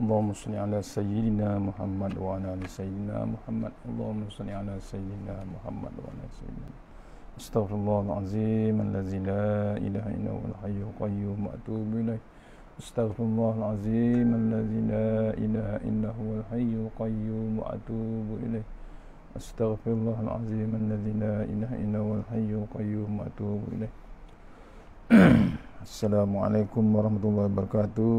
اللهم صل على سيدنا محمد وعلى ال سيدنا محمد اللهم صل على سيدنا محمد وعلى سيدنا محمد. استغفر الله العظيم الذي لا اله الا هو الحي القيوم واتوب اليه استغفر الله العظيم الذي لا اله الا هو الحي القيوم واتوب اليه استغفر الله العظيم الذي لا اله الا هو الحي القيوم واتوب اليه السلام عليكم ورحمه الله وبركاته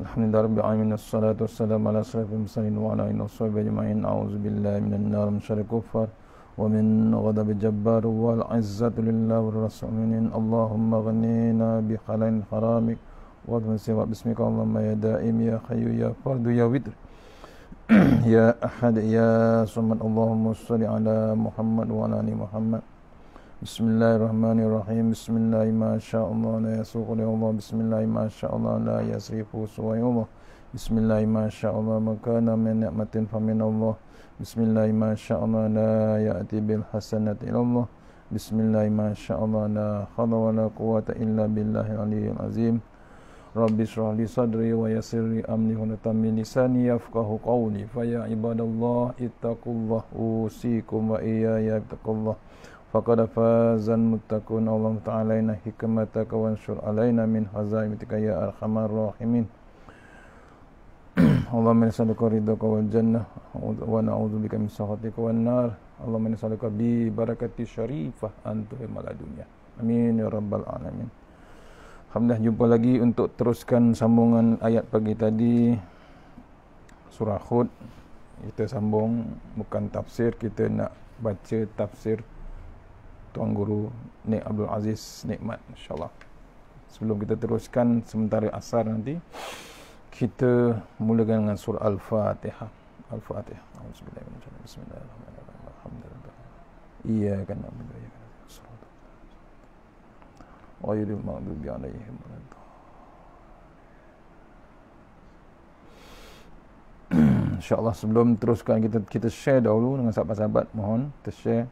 Alhamdulillah Rabbil Alamin Assalatu wassalamu ala asrafil mursalin wa ala alihi washabbihi ajma'in a'udzu billahi minan nar min syarri kuffar wa min ghadabil jabbar wal 'izzatu lillahi wal rasulin Allahumma ghnina bi halin harami wa bi sawab bismika Allahumma ya da'im ya hayyu ya fard ya widr ya ahad ya samad Allahumma salli ala Muhammad wa ala ali Muhammad بسم الله الرحمن الرحيم بسم الله ما شاء الله لا يسوق اليوم بسم الله ما شاء الله لا يسرف سوى بسم الله ما شاء الله ما كان من نعمة فمن الله بسم الله ما شاء الله لا يأتي بالحسنة إلى الله بسم الله ما شاء الله لا حول ولا قوة إلا بالله العلي العظيم رب اشرح لي صدري ويسر لي أمري هنا من لساني يفقه قولي فيا عباد الله اتقوا الله أوصيكم وإياي اتقوا الله faqad faza almuttaqun Allah ta'ala inna hikmataka wa ansur alaina min hazaimatika ya arhamar rahimin Allah min salika ridaka wal jannah wa na'udzu bika min sakhatika wan nar Allah min salika bi barakati syarifah antum mal dunya amin ya rabbal alamin Alhamdulillah jumpa lagi untuk teruskan sambungan ayat pagi tadi surah Hud kita sambung bukan tafsir kita nak baca tafsir Tuan Guru Nek Abdul Aziz Nikmat insyaAllah sebelum kita teruskan sementara asar nanti kita mulakan dengan surah Al-Fatihah Al-Fatihah Bismillahirrahmanirrahim Bismillahirrahmanirrahim. Alhamdulillah Iya kan Alhamdulillah Alhamdulillah Alhamdulillah Alhamdulillah InsyaAllah sebelum teruskan kita kita share dahulu dengan sahabat-sahabat mohon kita share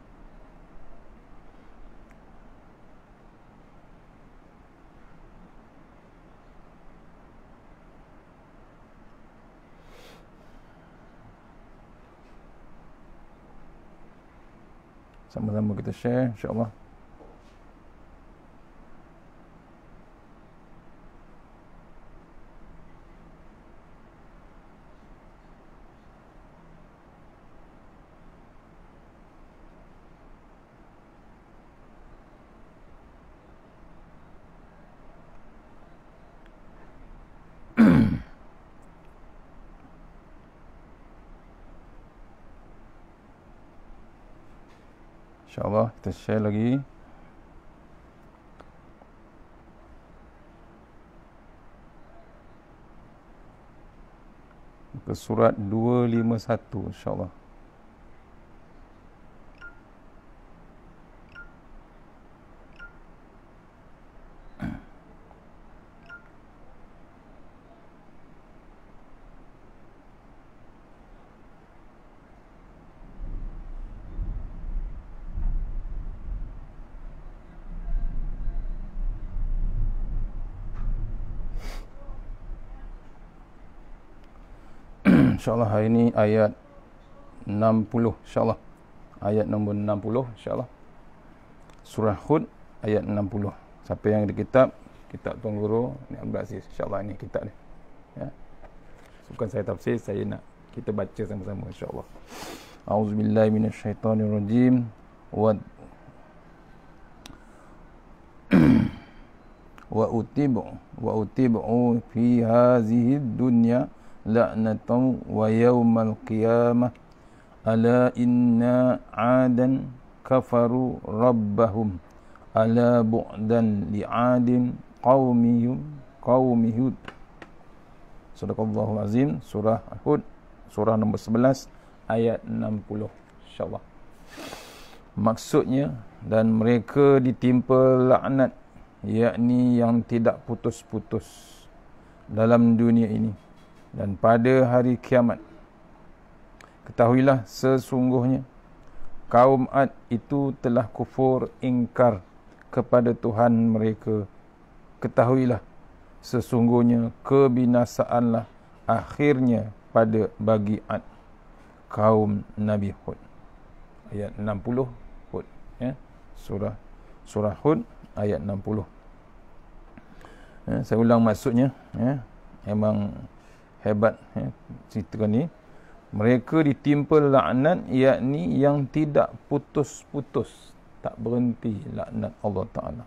sama-sama kita share insyaallah kita share lagi ke surat 251 insyaallah insyaAllah hari ini ayat 60 insyaAllah ayat nombor 60 insyaAllah surah Hud ayat 60 siapa yang ada kitab kitab Tuan Guru ni Abdul Aziz insyaAllah ini kitab ni ya. bukan saya tafsir saya nak kita baca sama-sama insyaAllah A'udzubillahiminasyaitanirrojim wa wa utibu wa utibu fi hazihi dunya la'natan wa yawmal qiyamah ala inna 'adan kafaru rabbahum ala bu'dan li'adin qawmihum qawmihud Sadaqallahul Azim Surah Al-Hud Surah nombor 11 Ayat 60 InsyaAllah Maksudnya Dan mereka ditimpa laknat Yakni yang tidak putus-putus Dalam dunia ini dan pada hari kiamat. Ketahuilah sesungguhnya kaum Ad itu telah kufur ingkar kepada Tuhan mereka. Ketahuilah sesungguhnya kebinasaanlah akhirnya pada bagi Ad kaum Nabi Hud. Ayat 60 Hud ya surah surah Hud ayat 60. Ya, saya ulang maksudnya ya memang hebat ya, cerita ni mereka ditimpa laknat yakni yang tidak putus-putus tak berhenti laknat Allah Ta'ala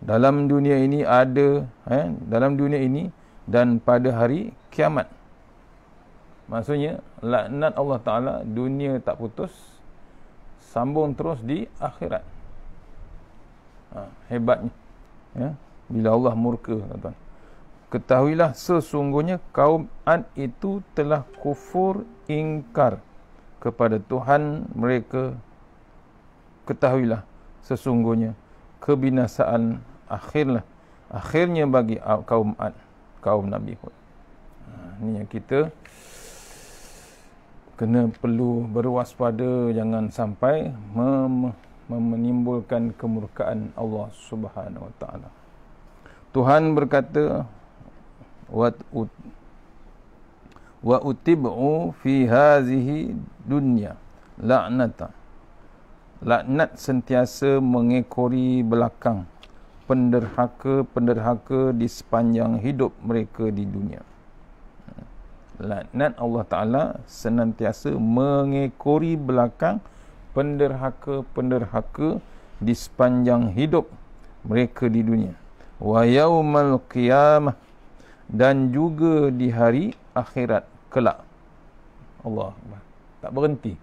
dalam dunia ini ada ya, dalam dunia ini dan pada hari kiamat maksudnya laknat Allah Ta'ala dunia tak putus sambung terus di akhirat ha, hebatnya ya, bila Allah murka tuan-tuan ketahuilah sesungguhnya kaum An itu telah kufur ingkar kepada Tuhan mereka ketahuilah sesungguhnya kebinasaan akhirlah akhirnya bagi kaum Ad kaum Nabi Hud ha, ini yang kita kena perlu berwaspada jangan sampai mem- mem- menimbulkan kemurkaan Allah Subhanahu Wa Taala Tuhan berkata wa utib'u fi hazihi dunya la'nata laknat sentiasa mengekori belakang penderhaka-penderhaka di sepanjang hidup mereka di dunia laknat Allah Ta'ala senantiasa mengekori belakang penderhaka-penderhaka di sepanjang hidup mereka di dunia wa yaumal qiyamah dan juga di hari akhirat kelak. Allah tak berhenti.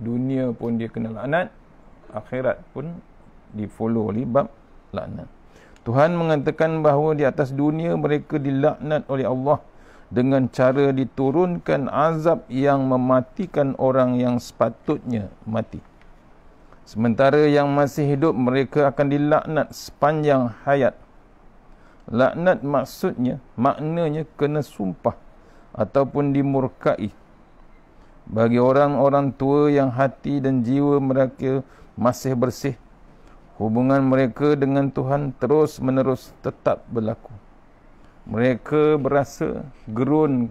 Dunia pun dia kena laknat, akhirat pun di follow oleh bab laknat. Tuhan mengatakan bahawa di atas dunia mereka dilaknat oleh Allah dengan cara diturunkan azab yang mematikan orang yang sepatutnya mati. Sementara yang masih hidup mereka akan dilaknat sepanjang hayat. Laknat maksudnya, maknanya kena sumpah ataupun dimurkai. Bagi orang-orang tua yang hati dan jiwa mereka masih bersih, hubungan mereka dengan Tuhan terus-menerus tetap berlaku. Mereka berasa gerun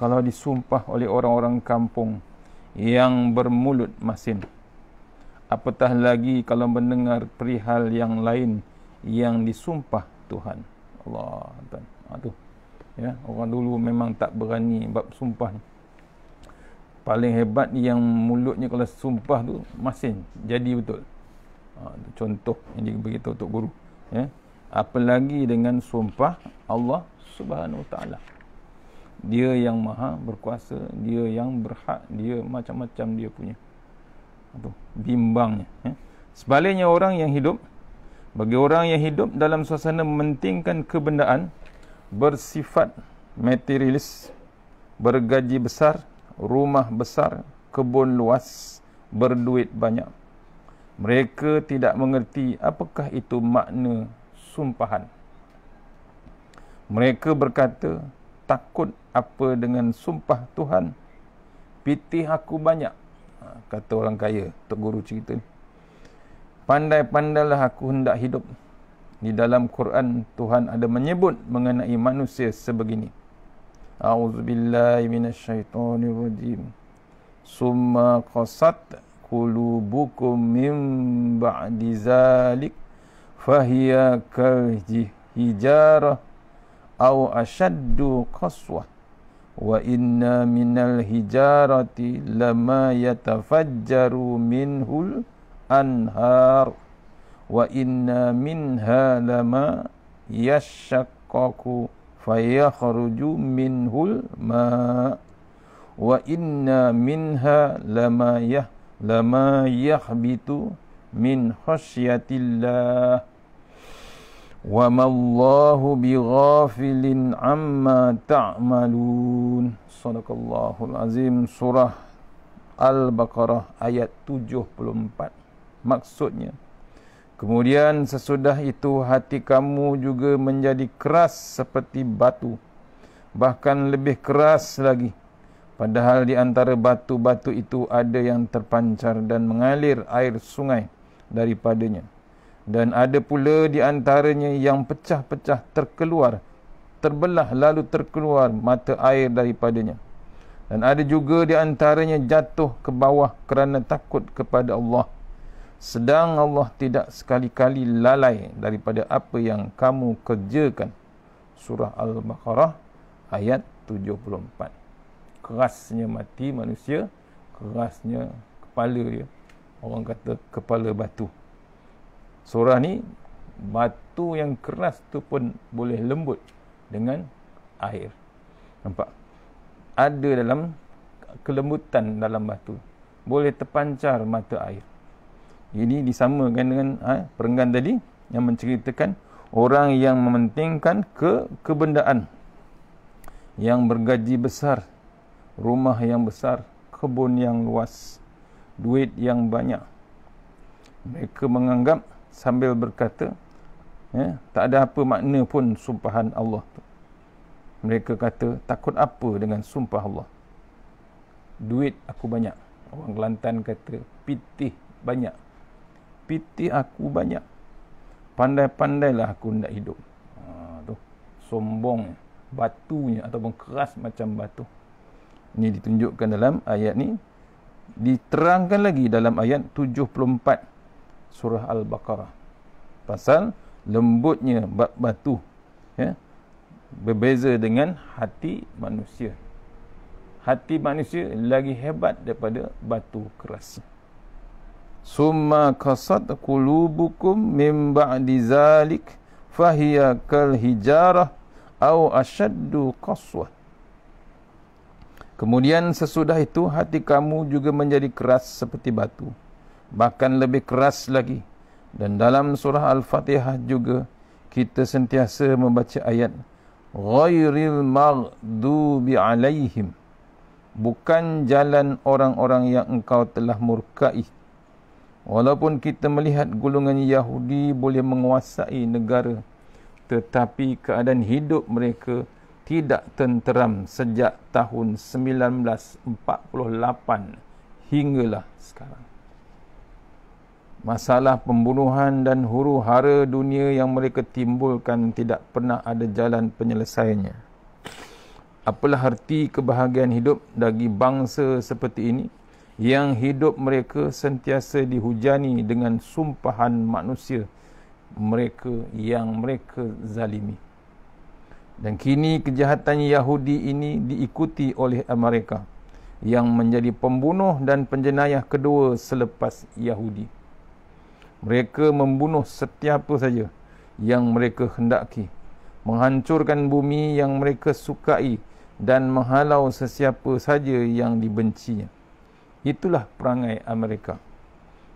kalau disumpah oleh orang-orang kampung yang bermulut masin. Apatah lagi kalau mendengar perihal yang lain yang disumpah Tuhan. Allah tuan. Ha, tu. Ya, orang dulu memang tak berani bab sumpah ni. Paling hebat yang mulutnya kalau sumpah tu masin jadi betul. Ha, contoh yang dia beritahu untuk guru. Ya. Apalagi dengan sumpah Allah Subhanahu Wa Taala. Dia yang maha berkuasa, dia yang berhak, dia macam-macam dia punya. Ha, tu bimbangnya. Ya. Sebaliknya orang yang hidup bagi orang yang hidup dalam suasana mementingkan kebendaan bersifat materialis bergaji besar rumah besar kebun luas berduit banyak mereka tidak mengerti apakah itu makna sumpahan mereka berkata takut apa dengan sumpah Tuhan pitih aku banyak kata orang kaya Tok Guru cerita ni pandai-pandailah aku hendak hidup. Di dalam Quran Tuhan ada menyebut mengenai manusia sebegini. A'udzubillahi minasyaitonir rajim. Summa qasat qulubukum min ba'di zalik fahiya kalhijarah aw ashaddu qaswah wa inna minal hijarati lama yatafajjaru minhul hul anhar wa inna minha lama yashakaku fayakhruju minhul ma wa inna minha lama yah lama yahbitu min khasyatillah wa mallahu bighafilin amma ta'malun sadaqallahul azim surah al-baqarah ayat 74 maksudnya. Kemudian sesudah itu hati kamu juga menjadi keras seperti batu. Bahkan lebih keras lagi. Padahal di antara batu-batu itu ada yang terpancar dan mengalir air sungai daripadanya. Dan ada pula di antaranya yang pecah-pecah terkeluar, terbelah lalu terkeluar mata air daripadanya. Dan ada juga di antaranya jatuh ke bawah kerana takut kepada Allah sedang Allah tidak sekali-kali lalai daripada apa yang kamu kerjakan surah al-baqarah ayat 74 kerasnya mati manusia kerasnya kepala dia orang kata kepala batu surah ni batu yang keras tu pun boleh lembut dengan air nampak ada dalam kelembutan dalam batu boleh terpancar mata air ini disamakan dengan ha, perenggan tadi yang menceritakan orang yang mementingkan ke kebendaan yang bergaji besar, rumah yang besar, kebun yang luas, duit yang banyak. Mereka menganggap sambil berkata, ya, tak ada apa makna pun sumpahan Allah tu. Mereka kata, takut apa dengan sumpah Allah? Duit aku banyak. Orang Kelantan kata, pitih banyak piti aku banyak. Pandai-pandailah aku nak hidup. Ha, tu. Sombong batunya ataupun keras macam batu. Ini ditunjukkan dalam ayat ni. Diterangkan lagi dalam ayat 74 surah Al-Baqarah. Pasal lembutnya bat batu. Ya, berbeza dengan hati manusia. Hati manusia lagi hebat daripada batu kerasnya summa kasat qulubukum min ba'di zalik fahiya kal hijarah aw ashaddu qaswah Kemudian sesudah itu hati kamu juga menjadi keras seperti batu bahkan lebih keras lagi dan dalam surah al-fatihah juga kita sentiasa membaca ayat ghairil maghdubi alaihim bukan jalan orang-orang yang engkau telah murkai Walaupun kita melihat golongan Yahudi boleh menguasai negara tetapi keadaan hidup mereka tidak tenteram sejak tahun 1948 hinggalah sekarang. Masalah pembunuhan dan huru-hara dunia yang mereka timbulkan tidak pernah ada jalan penyelesaiannya. Apalah arti kebahagiaan hidup bagi bangsa seperti ini? yang hidup mereka sentiasa dihujani dengan sumpahan manusia mereka yang mereka zalimi dan kini kejahatan Yahudi ini diikuti oleh Amerika yang menjadi pembunuh dan penjenayah kedua selepas Yahudi mereka membunuh setiap saja yang mereka hendaki menghancurkan bumi yang mereka sukai dan menghalau sesiapa saja yang dibencinya Itulah perangai Amerika.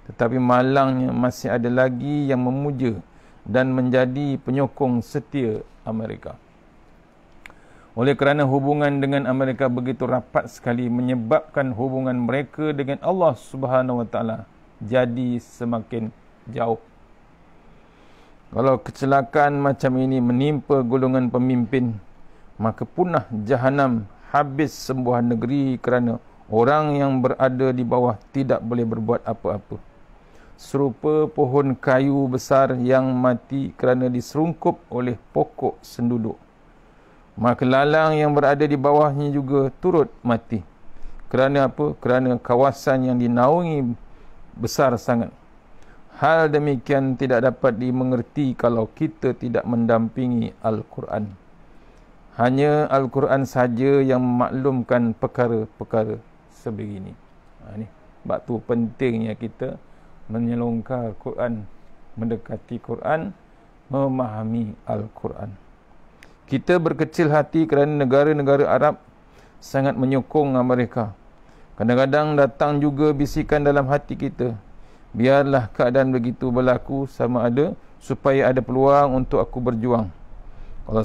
Tetapi malangnya masih ada lagi yang memuja dan menjadi penyokong setia Amerika. Oleh kerana hubungan dengan Amerika begitu rapat sekali menyebabkan hubungan mereka dengan Allah Subhanahu Wa Taala jadi semakin jauh. Kalau kecelakaan macam ini menimpa golongan pemimpin, maka punah jahanam habis sembuhan negeri kerana Orang yang berada di bawah tidak boleh berbuat apa-apa. Serupa pohon kayu besar yang mati kerana diserungkup oleh pokok senduduk. Maka lalang yang berada di bawahnya juga turut mati. Kerana apa? Kerana kawasan yang dinaungi besar sangat. Hal demikian tidak dapat dimengerti kalau kita tidak mendampingi Al-Quran. Hanya Al-Quran saja yang memaklumkan perkara-perkara sebegini. Ha, ni. Sebab tu pentingnya kita menyelongkar Quran, mendekati Quran, memahami Al-Quran. Kita berkecil hati kerana negara-negara Arab sangat menyokong mereka. Kadang-kadang datang juga bisikan dalam hati kita. Biarlah keadaan begitu berlaku sama ada supaya ada peluang untuk aku berjuang. Kalau,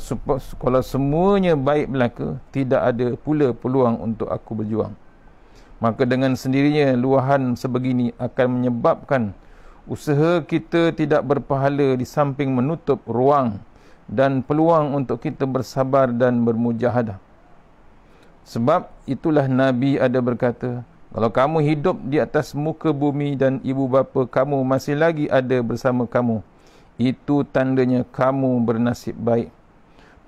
kalau semuanya baik berlaku, tidak ada pula peluang untuk aku berjuang maka dengan sendirinya luahan sebegini akan menyebabkan usaha kita tidak berpahala di samping menutup ruang dan peluang untuk kita bersabar dan bermujahadah. Sebab itulah Nabi ada berkata, kalau kamu hidup di atas muka bumi dan ibu bapa kamu masih lagi ada bersama kamu, itu tandanya kamu bernasib baik.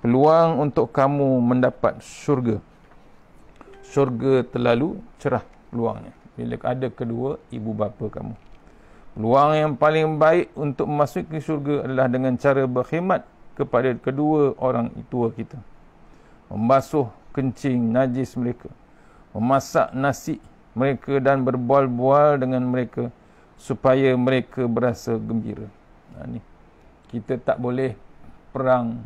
Peluang untuk kamu mendapat syurga syurga terlalu cerah peluangnya bila ada kedua ibu bapa kamu peluang yang paling baik untuk masuk ke syurga adalah dengan cara berkhidmat kepada kedua orang tua kita membasuh kencing najis mereka memasak nasi mereka dan berbual-bual dengan mereka supaya mereka berasa gembira nah, ha, ni. kita tak boleh perang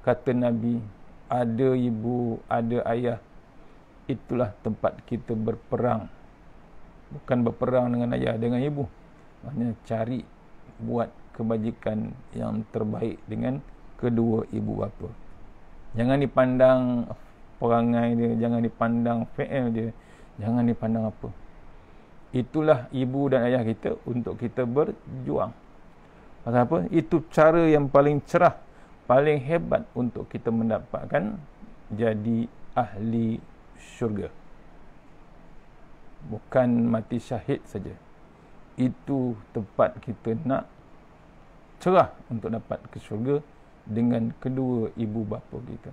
kata Nabi ada ibu, ada ayah itulah tempat kita berperang bukan berperang dengan ayah dengan ibu hanya cari buat kebajikan yang terbaik dengan kedua ibu bapa jangan dipandang perangai dia jangan dipandang fail dia jangan dipandang apa itulah ibu dan ayah kita untuk kita berjuang pasal apa itu cara yang paling cerah paling hebat untuk kita mendapatkan jadi ahli syurga bukan mati syahid saja itu tempat kita nak cerah untuk dapat ke syurga dengan kedua ibu bapa kita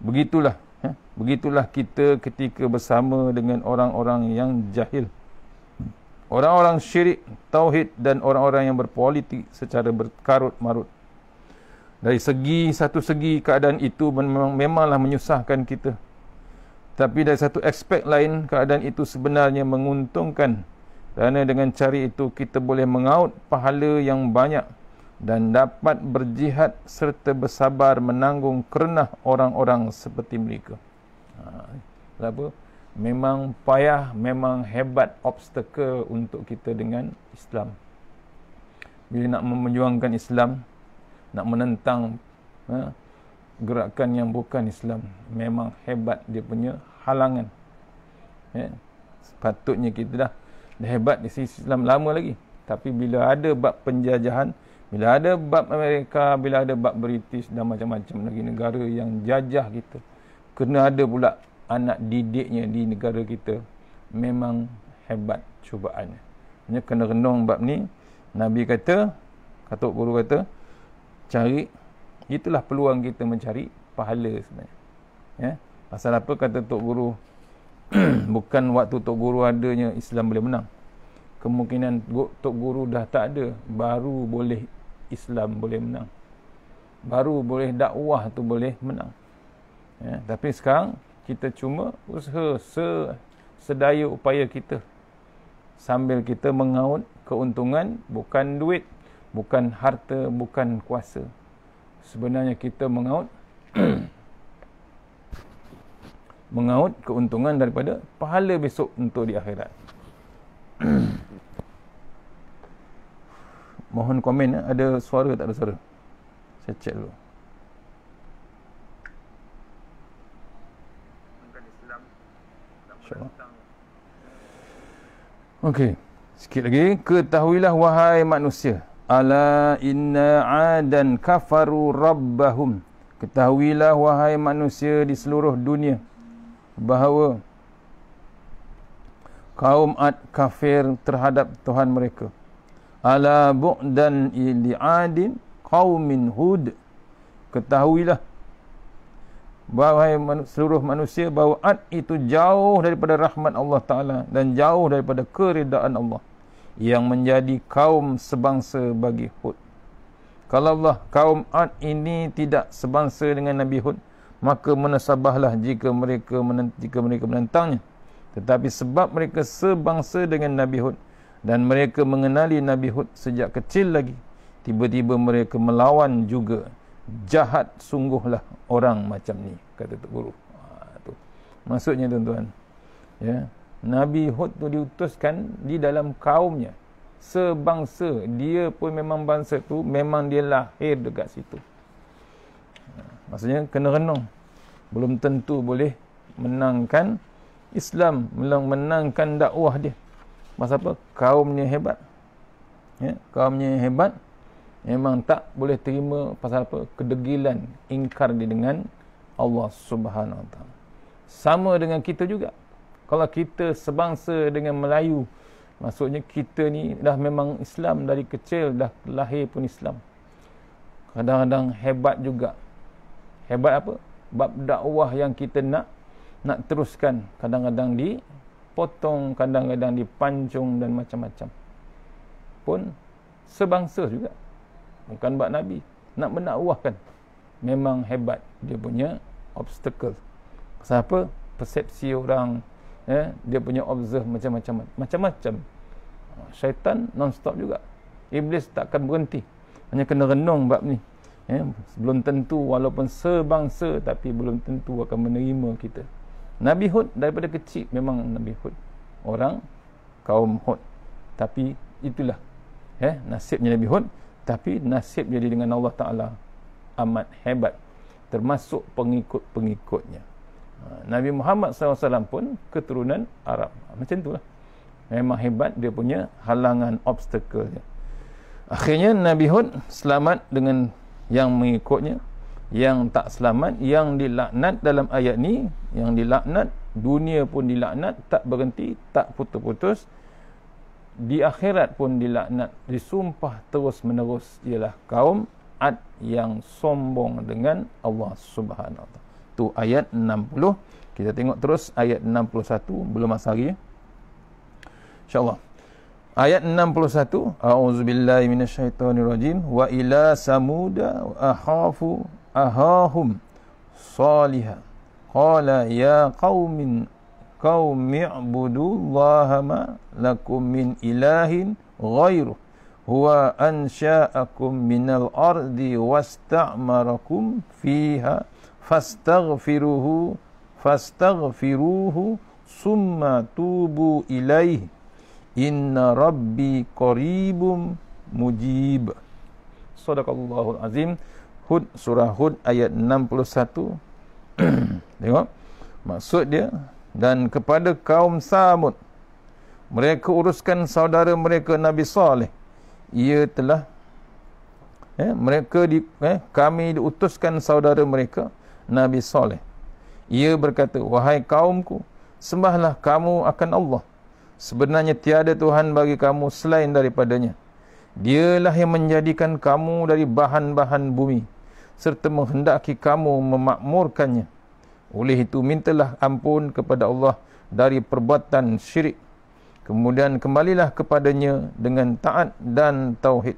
begitulah ha? begitulah kita ketika bersama dengan orang-orang yang jahil orang-orang syirik tauhid dan orang-orang yang berpolitik secara berkarut marut dari segi satu segi keadaan itu memang, memanglah menyusahkan kita tapi dari satu aspek lain, keadaan itu sebenarnya menguntungkan kerana dengan cari itu kita boleh mengaut pahala yang banyak dan dapat berjihad serta bersabar menanggung kerana orang-orang seperti mereka. Ha, Memang payah, memang hebat obstacle untuk kita dengan Islam. Bila nak memenjuangkan Islam, nak menentang ha, gerakan yang bukan Islam memang hebat dia punya halangan ya? sepatutnya kita dah, hebat di sisi Islam lama lagi tapi bila ada bab penjajahan bila ada bab Amerika bila ada bab British dan macam-macam lagi negara yang jajah kita kena ada pula anak didiknya di negara kita memang hebat cubaannya hanya kena renung bab ni Nabi kata katuk guru kata cari itulah peluang kita mencari pahala sebenarnya. Ya. Pasal apa kata Tok Guru, bukan waktu Tok Guru adanya Islam boleh menang. Kemungkinan Tok Guru dah tak ada, baru boleh Islam boleh menang. Baru boleh dakwah tu boleh menang. Ya. Tapi sekarang, kita cuma usaha se sedaya upaya kita. Sambil kita mengaut keuntungan, bukan duit, bukan harta, bukan kuasa sebenarnya kita mengaut mengaut keuntungan daripada pahala besok untuk di akhirat mohon komen eh. ada suara tak ada suara saya check dulu Okey, sikit lagi. Ketahuilah wahai manusia ala inna adan kafaru rabbahum ketahuilah wahai manusia di seluruh dunia bahawa kaum ad kafir terhadap tuhan mereka ala bu'dan ili adin qaumin hud ketahuilah bahawa seluruh manusia bahawa ad itu jauh daripada rahmat Allah taala dan jauh daripada keridaan Allah yang menjadi kaum sebangsa bagi Hud. Kalau Allah kaum Ad ini tidak sebangsa dengan Nabi Hud, maka menasabahlah jika mereka menentang, mereka menentangnya. Tetapi sebab mereka sebangsa dengan Nabi Hud dan mereka mengenali Nabi Hud sejak kecil lagi, tiba-tiba mereka melawan juga. Jahat sungguhlah orang macam ni, kata Tuk Guru. Ha, tu. Maksudnya tuan-tuan, ya, Nabi Hud tu diutuskan di dalam kaumnya sebangsa dia pun memang bangsa tu memang dia lahir dekat situ maksudnya kena renung belum tentu boleh menangkan Islam menangkan dakwah dia masa apa kaumnya hebat ya kaumnya hebat memang tak boleh terima pasal apa kedegilan ingkar dia dengan Allah Subhanahu Wa Taala sama dengan kita juga kalau kita sebangsa dengan Melayu maksudnya kita ni dah memang Islam dari kecil dah lahir pun Islam kadang-kadang hebat juga hebat apa bab dakwah yang kita nak nak teruskan kadang-kadang dipotong kadang-kadang dipancung dan macam-macam pun sebangsa juga bukan bab nabi nak menakwahkan memang hebat dia punya obstacle pasal persepsi orang ya, dia punya observe macam-macam macam-macam syaitan non-stop juga iblis takkan berhenti hanya kena renung bab ni ya, belum tentu walaupun sebangsa tapi belum tentu akan menerima kita Nabi Hud daripada kecil memang Nabi Hud orang kaum Hud tapi itulah ya, nasibnya Nabi Hud tapi nasib jadi dengan Allah Ta'ala amat hebat termasuk pengikut-pengikutnya Nabi Muhammad SAW pun keturunan Arab. Macam itulah. Memang hebat dia punya halangan obstacle. Akhirnya Nabi Hud selamat dengan yang mengikutnya. Yang tak selamat, yang dilaknat dalam ayat ni, yang dilaknat, dunia pun dilaknat, tak berhenti, tak putus-putus. Di akhirat pun dilaknat, disumpah terus-menerus ialah kaum Ad yang sombong dengan Allah Subhanahu Wataala. 61 ayat 60 kita tengok terus ayat 61 belum masa lagi insyaallah ayat 61 auzubillahi minasyaitonirrajim wa ila samuda ahafu ahahum salihah qala ya qaumin qaumi ibudullaha ma lakum min ilahin ghairu huwa ansha'akum minal ardi wasta'marakum fiha fastaghfiruhu fastaghfiruhu summa tubu ilaihi inna rabbi qaribum mujib sadaqallahul azim hud surah hud ayat 61 tengok maksud dia dan kepada kaum samud mereka uruskan saudara mereka nabi saleh ia telah eh mereka di, eh kami diutuskan saudara mereka Nabi Saleh. Ia berkata, "Wahai kaumku, sembahlah kamu akan Allah. Sebenarnya tiada tuhan bagi kamu selain daripadanya. Dialah yang menjadikan kamu dari bahan-bahan bumi serta menghendaki kamu memakmurkannya. Oleh itu mintalah ampun kepada Allah dari perbuatan syirik. Kemudian kembalilah kepadanya dengan taat dan tauhid."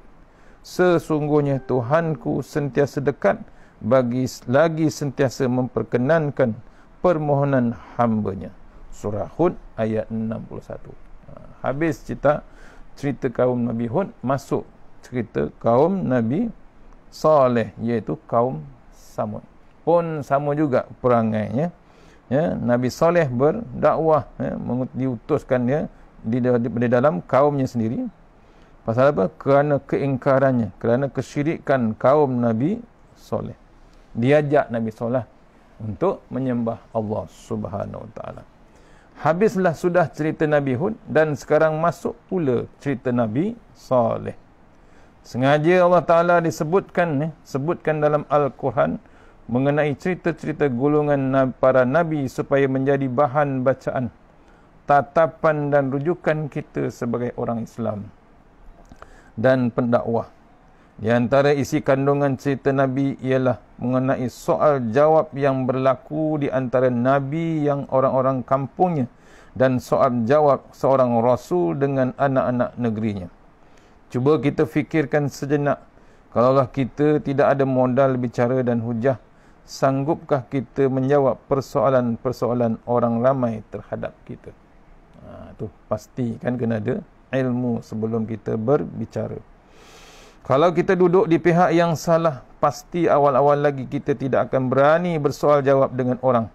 Sesungguhnya Tuhanku sentiasa dekat bagi lagi sentiasa memperkenankan permohonan hambanya. Surah Hud ayat 61. Ha, habis cerita cerita kaum Nabi Hud masuk cerita kaum Nabi Saleh iaitu kaum Samud. Pun sama juga perangainya. Ya, Nabi Saleh berdakwah ya, diutuskan dia di, di, di dalam kaumnya sendiri. Pasal apa? Kerana keingkarannya, kerana kesyirikan kaum Nabi Saleh diajak Nabi Sallallahu Alaihi Wasallam untuk menyembah Allah Subhanahu Wa Taala. Habislah sudah cerita Nabi Hud dan sekarang masuk pula cerita Nabi Saleh. Sengaja Allah Taala disebutkan eh, sebutkan dalam Al-Quran mengenai cerita-cerita golongan para nabi supaya menjadi bahan bacaan tatapan dan rujukan kita sebagai orang Islam dan pendakwah di antara isi kandungan cerita Nabi ialah mengenai soal jawab yang berlaku di antara Nabi yang orang-orang kampungnya dan soal jawab seorang Rasul dengan anak-anak negerinya. Cuba kita fikirkan sejenak, kalaulah kita tidak ada modal bicara dan hujah, sanggupkah kita menjawab persoalan-persoalan orang ramai terhadap kita? Ha, pasti kan kena ada ilmu sebelum kita berbicara. Kalau kita duduk di pihak yang salah, pasti awal-awal lagi kita tidak akan berani bersoal jawab dengan orang.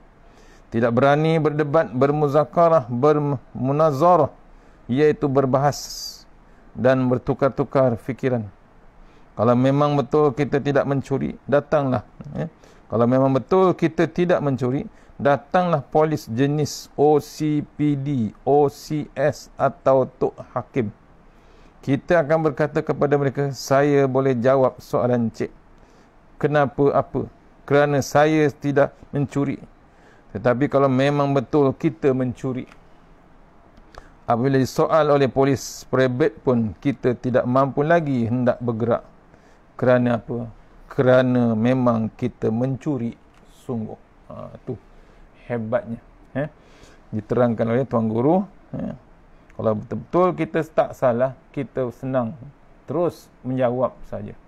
Tidak berani berdebat, bermuzakarah, bermunazarah, iaitu berbahas dan bertukar-tukar fikiran. Kalau memang betul kita tidak mencuri, datanglah. Eh? Kalau memang betul kita tidak mencuri, datanglah polis jenis OCPD, OCS atau Tok Hakim kita akan berkata kepada mereka saya boleh jawab soalan cik kenapa apa kerana saya tidak mencuri tetapi kalau memang betul kita mencuri apabila soal oleh polis prebet pun kita tidak mampu lagi hendak bergerak kerana apa kerana memang kita mencuri sungguh ha, tu hebatnya eh diterangkan oleh tuan guru eh? Kalau betul-betul kita tak salah, kita senang terus menjawab saja.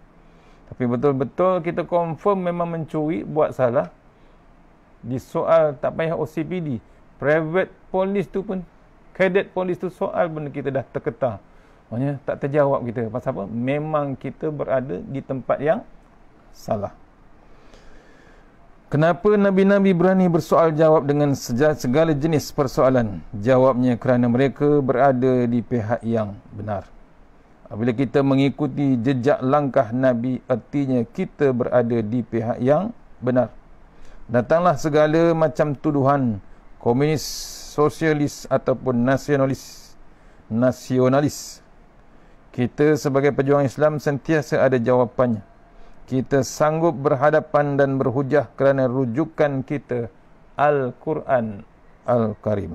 Tapi betul-betul kita confirm memang mencuri, buat salah. Di soal tak payah OCPD, private polis tu pun, cadet polis tu soal benda kita dah terketah. Maksudnya tak terjawab kita. Pasal apa? Memang kita berada di tempat yang salah. Kenapa Nabi-Nabi berani bersoal jawab dengan segala jenis persoalan? Jawabnya kerana mereka berada di pihak yang benar. Apabila kita mengikuti jejak langkah Nabi, artinya kita berada di pihak yang benar. Datanglah segala macam tuduhan komunis, sosialis ataupun nasionalis. Nasionalis. Kita sebagai pejuang Islam sentiasa ada jawapannya kita sanggup berhadapan dan berhujah kerana rujukan kita Al-Quran Al-Karim.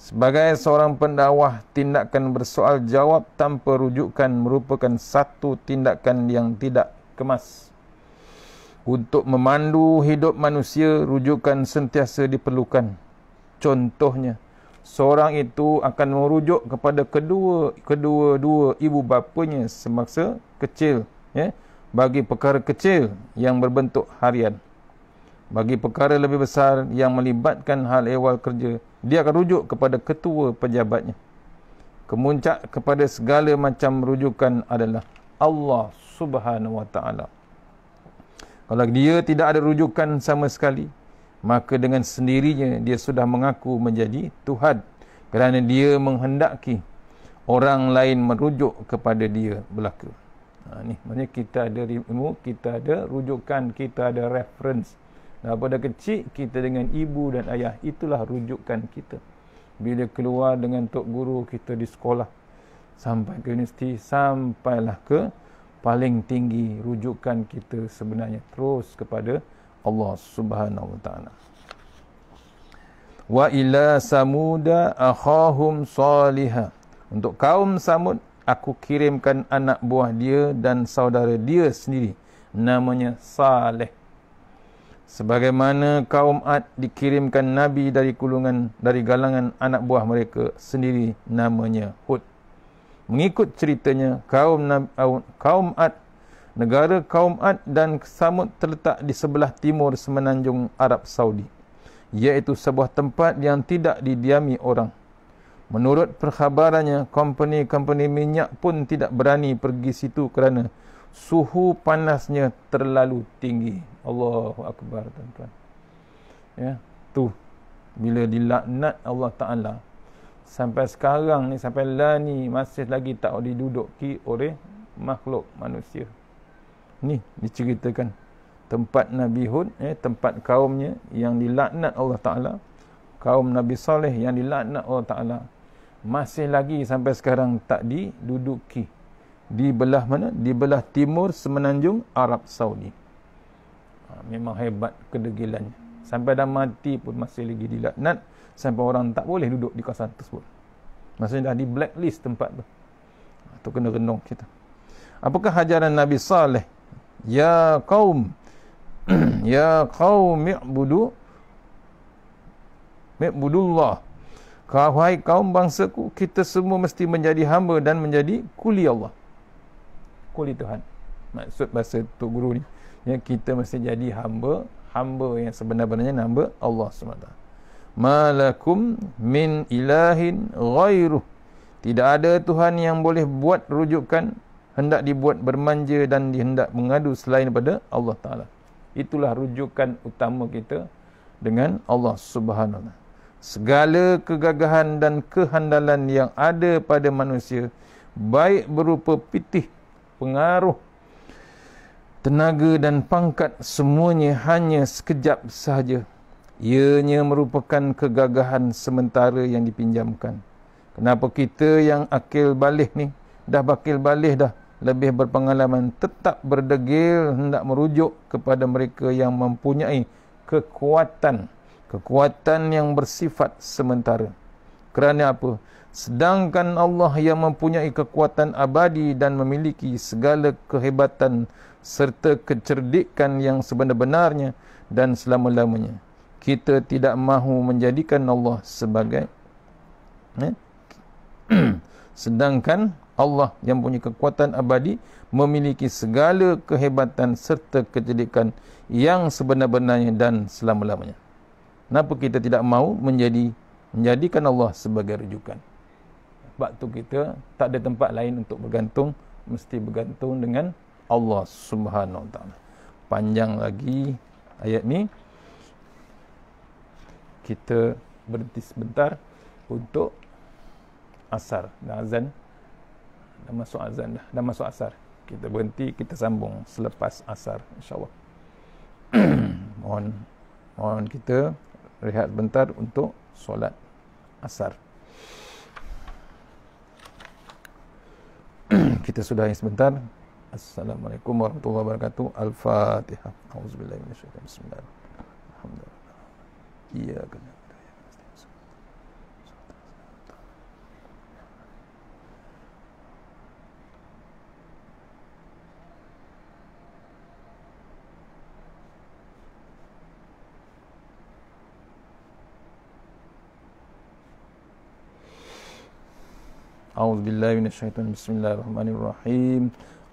Sebagai seorang pendakwah, tindakan bersoal jawab tanpa rujukan merupakan satu tindakan yang tidak kemas. Untuk memandu hidup manusia, rujukan sentiasa diperlukan. Contohnya, seorang itu akan merujuk kepada kedua-kedua dua ibu bapanya semasa kecil. Ya. Yeah? bagi perkara kecil yang berbentuk harian. Bagi perkara lebih besar yang melibatkan hal ehwal kerja, dia akan rujuk kepada ketua pejabatnya. Kemuncak kepada segala macam rujukan adalah Allah Subhanahu Wa Taala. Kalau dia tidak ada rujukan sama sekali, maka dengan sendirinya dia sudah mengaku menjadi Tuhan kerana dia menghendaki orang lain merujuk kepada dia belakang. Ha, ni, maknanya kita ada ilmu, kita ada rujukan, kita ada reference. Nah, pada kecil, kita dengan ibu dan ayah, itulah rujukan kita. Bila keluar dengan tok guru kita di sekolah, sampai ke universiti, sampailah ke paling tinggi rujukan kita sebenarnya. Terus kepada Allah Subhanahu Wa Taala. Wa ila samuda akhahum salihah. Untuk kaum samud, aku kirimkan anak buah dia dan saudara dia sendiri namanya Saleh sebagaimana kaum Ad dikirimkan nabi dari kulungan dari galangan anak buah mereka sendiri namanya Hud mengikut ceritanya kaum kaum Ad negara kaum Ad dan Samud terletak di sebelah timur semenanjung Arab Saudi iaitu sebuah tempat yang tidak didiami orang Menurut perkhabarannya, company-company minyak pun tidak berani pergi situ kerana suhu panasnya terlalu tinggi. Allahu akbar tuan-tuan. Ya, tu bila dilaknat Allah Taala sampai sekarang ni sampai la ni masih lagi tak diduduki oleh makhluk manusia. Ni diceritakan tempat Nabi Hud, eh, tempat kaumnya yang dilaknat Allah Taala, kaum Nabi Saleh yang dilaknat Allah Taala masih lagi sampai sekarang tak diduduki di belah mana di belah timur semenanjung Arab Saudi ha, memang hebat kedegilannya sampai dah mati pun masih lagi dilaknat sampai orang tak boleh duduk di kawasan tersebut maksudnya dah di blacklist tempat tu ha, tu kena renung kita apakah hajaran Nabi Saleh ya kaum ya kaum ya budu Kahai kaum bangsaku, kita semua mesti menjadi hamba dan menjadi kuli Allah. Kuli Tuhan. Maksud bahasa Tok Guru ni. Ya, kita mesti jadi hamba. Hamba yang sebenar-benarnya hamba Allah SWT. Malakum min ilahin ghairuh. Tidak ada Tuhan yang boleh buat rujukan hendak dibuat bermanja dan dihendak mengadu selain daripada Allah Ta'ala. Itulah rujukan utama kita dengan Allah Subhanahu Wa segala kegagahan dan kehandalan yang ada pada manusia baik berupa pitih pengaruh tenaga dan pangkat semuanya hanya sekejap sahaja ianya merupakan kegagahan sementara yang dipinjamkan kenapa kita yang akil balih ni dah bakil balih dah lebih berpengalaman tetap berdegil hendak merujuk kepada mereka yang mempunyai kekuatan kekuatan yang bersifat sementara. Kerana apa? Sedangkan Allah yang mempunyai kekuatan abadi dan memiliki segala kehebatan serta kecerdikan yang sebenar-benarnya dan selama-lamanya. Kita tidak mahu menjadikan Allah sebagai eh? sedangkan Allah yang punya kekuatan abadi memiliki segala kehebatan serta kecerdikan yang sebenar-benarnya dan selama-lamanya kenapa kita tidak mahu menjadi menjadikan Allah sebagai rujukan sebab tu kita tak ada tempat lain untuk bergantung mesti bergantung dengan Allah subhanahu wa ta'ala panjang lagi ayat ni kita berhenti sebentar untuk asar dan azan dah masuk azan dah dah masuk asar kita berhenti kita sambung selepas asar insyaallah mohon mohon kita rehat bentar untuk solat asar. Kita sudahi sebentar. Assalamualaikum warahmatullahi wabarakatuh. Al-Fatihah. Auzubillahi minasyaitonir rajim. Bismillahirrahmanirrahim. Iya, kena. أعوذ بالله من الشيطان بسم الله الرحمن الرحيم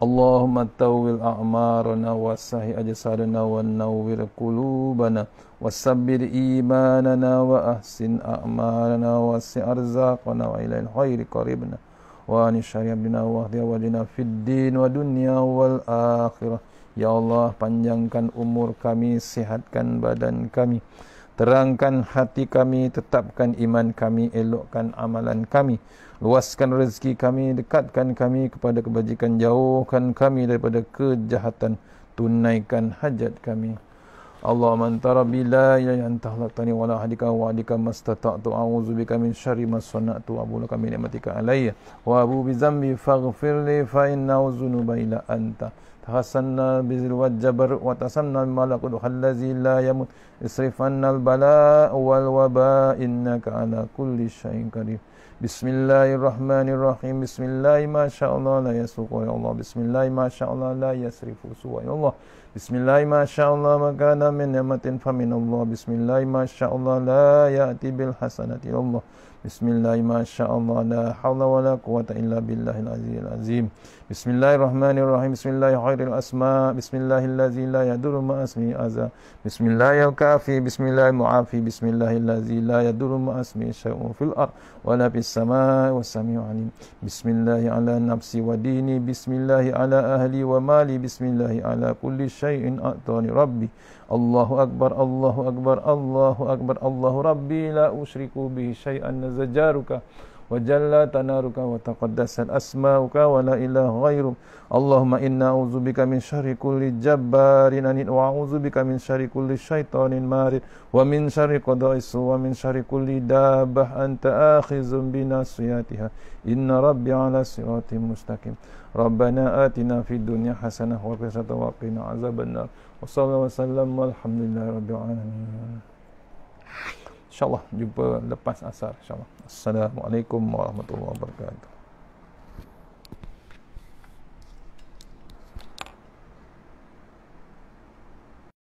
اللهم توّل أعمارنا وسهي أجسادنا ونوّر قلوبنا وسبّر إيماننا وأحسن أعمالنا وسع أرزاقنا وإلى الخير قريبنا وأن الشر يبدنا وأهدي وجنا في الدين والدنيا والآخرة يا الله panjangkan umur kami sihatkan badan kami Terangkan hati kami, tetapkan iman kami, elokkan amalan kami. Luaskan rezeki kami, dekatkan kami kepada kebajikan, jauhkan kami daripada kejahatan, tunaikan hajat kami. Allah mantara bila ya yang tahlak tani wala hadika wa adika mastata' tu a'udhu bika min syari masana' tu abu laka min imatika alaiya wa abu bi zambi faghfir li fa inna uzunu baila anta tahassanna bi zil wajjabar wa tasanna malakudu khallazi la yamut isrifanna al bala wal waba innaka ala kulli syain karim Bismillahirrahmanirrahim. Bismillahirrahmanirrahim. La yasrifu ya Allah. Bismillahirrahmanirrahim. La yasrifu suwa ya Allah. Bismillahirrahmanirrahim. Ma kana min ni'matin fa min Allah. Bismillahirrahmanirrahim. La ya'ti bil hasanati ya Allah. Bismillahirrahmanirrahim. La hawla wa la quwata illa billahil azizil azim. بسم الله الرحمن الرحيم بسم الله خير الاسماء بسم الله الذي لا يضر مع اسمه اذى بسم الله الكافي بسم الله المعافي بسم الله الذي لا يضر مع اسمه شيء في الارض ولا في السماء والسميع العليم بسم الله على نفسي وديني بسم الله على اهلي ومالي بسم الله على كل شيء اعطاني ربي الله اكبر الله اكبر الله اكبر الله ربي لا اشرك به شيئا زجارك وجل تنارك وتقدست أسماؤك ولا إله غيرك اللهم إنا أعوذ بك من شر كل جبار وأعوذ بك من شر كل شيطان مارد ومن شر قضاء السوء ومن شر كل دابة أنت آخذ بناصيتها إن ربي على صراط مستقيم ربنا آتنا في الدنيا حسنة وفي الآخرة وقنا عذاب النار وصلى الله وسلم والحمد لله رب العالمين 哎呦。InsyaAllah jumpa lepas asar. InsyaAllah. Assalamualaikum warahmatullahi wabarakatuh.